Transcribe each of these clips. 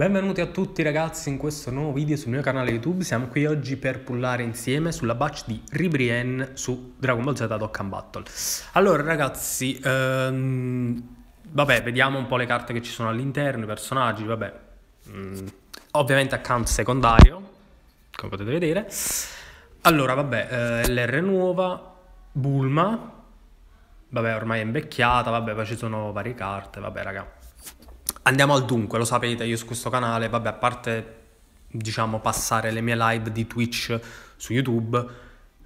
Benvenuti a tutti ragazzi in questo nuovo video sul mio canale YouTube, siamo qui oggi per pullare insieme sulla batch di Ribrien su Dragon Ball Z and Battle. Allora ragazzi, um, vabbè vediamo un po' le carte che ci sono all'interno, i personaggi, vabbè, mm, ovviamente account secondario, come potete vedere. Allora vabbè, eh, LR nuova, Bulma, vabbè ormai è invecchiata, vabbè poi ci sono varie carte, vabbè raga Andiamo al dunque, lo sapete, io su questo canale, vabbè, a parte diciamo passare le mie live di Twitch su YouTube,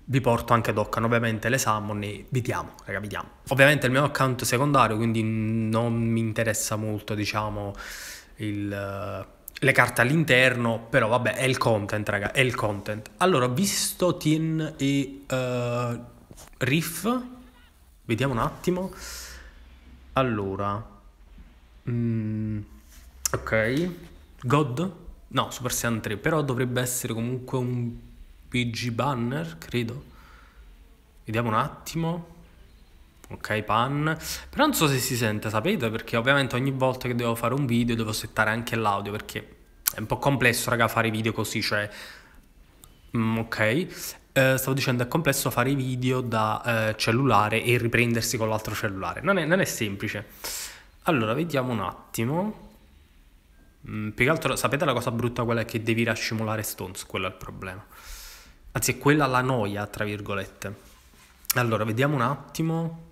vi porto anche Dokkan, ovviamente le summon e vitiamo, raga, vediamo. Ovviamente il mio account è secondario, quindi non mi interessa molto, diciamo, il, le carte all'interno, però vabbè, è il content, raga, è il content. Allora, visto Tien e uh, Riff, vediamo un attimo. Allora... Mm. Ok. God? No, Super Saiyan 3, però dovrebbe essere comunque un PG banner, credo. Vediamo un attimo. Ok, pan. Però non so se si sente, sapete? Perché ovviamente ogni volta che devo fare un video devo settare anche l'audio, perché è un po' complesso, raga, fare video così, cioè... Mm, ok. Eh, stavo dicendo è complesso fare i video da uh, cellulare e riprendersi con l'altro cellulare. Non è, non è semplice. Allora, vediamo un attimo. Mm, più che altro, sapete la cosa brutta quella è che devi rascimolare Stones, quello è il problema. Anzi, è quella la noia, tra virgolette. Allora, vediamo un attimo.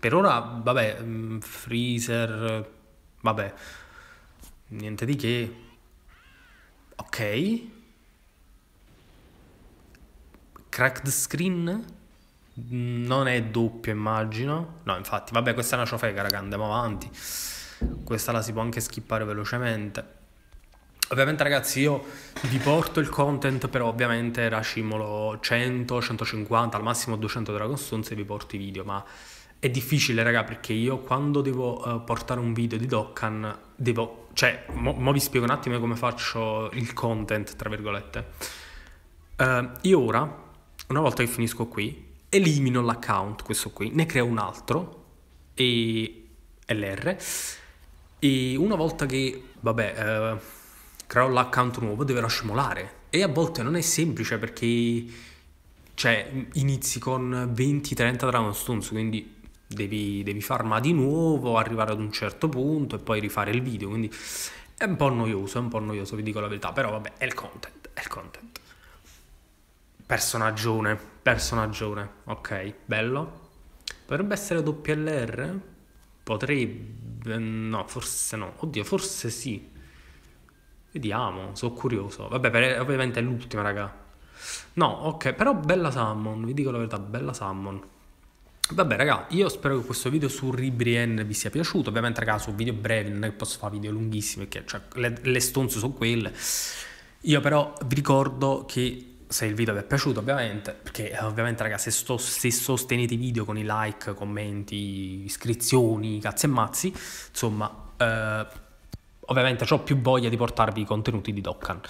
Per ora, vabbè, mm, freezer, vabbè, niente di che. Ok. Cracked screen? Mm, non è doppio, immagino. No, infatti, vabbè, questa è una ciofeca, raga, andiamo avanti questa la si può anche skippare velocemente. Ovviamente ragazzi io vi porto il content, però ovviamente racimolo 100, 150, al massimo 200 Dragon Stones e vi porto i video, ma è difficile raga perché io quando devo uh, portare un video di Dokkan, devo, cioè, mo, mo, vi spiego un attimo come faccio il content, tra virgolette. Uh, io ora, una volta che finisco qui, elimino l'account, questo qui, ne creo un altro, e LR, e una volta che, vabbè, eh, creo l'account nuovo, deverò scemolare. E a volte non è semplice perché, cioè, inizi con 20-30 Dragon Stones, quindi devi, devi farma di nuovo, arrivare ad un certo punto e poi rifare il video, quindi è un po' noioso, è un po' noioso, vi dico la verità, però vabbè, è il content, è il content. Personaggione, personaggione, ok, bello. Potrebbe essere WLR? Potrebbe eh, no, forse no. Oddio, forse sì. Vediamo, sono curioso. Vabbè, per, ovviamente è l'ultima, raga. No, ok, però bella Salmon, vi dico la verità, bella Salmon. Vabbè, raga, io spero che questo video su Ribrien vi sia piaciuto. Ovviamente, raga, su video brevi, non è che posso fare video lunghissimi, perché cioè, le, le stonze sono quelle. Io però vi ricordo che se il video vi è piaciuto ovviamente, perché eh, ovviamente ragazzi se, sto, se sostenete i video con i like, commenti, iscrizioni, cazzi e mazzi, insomma... Eh, ovviamente ho più voglia di portarvi i contenuti di Dokkan.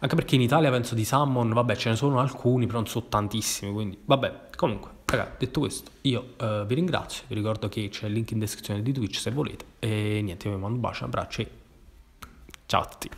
Anche perché in Italia penso di Salmon, vabbè, ce ne sono alcuni, però non sono tantissimi, quindi vabbè, comunque. Ragazzi, detto questo, io eh, vi ringrazio, vi ricordo che c'è il link in descrizione di Twitch se volete e niente, vi mando un bacio, un abbraccio e ciao a tutti.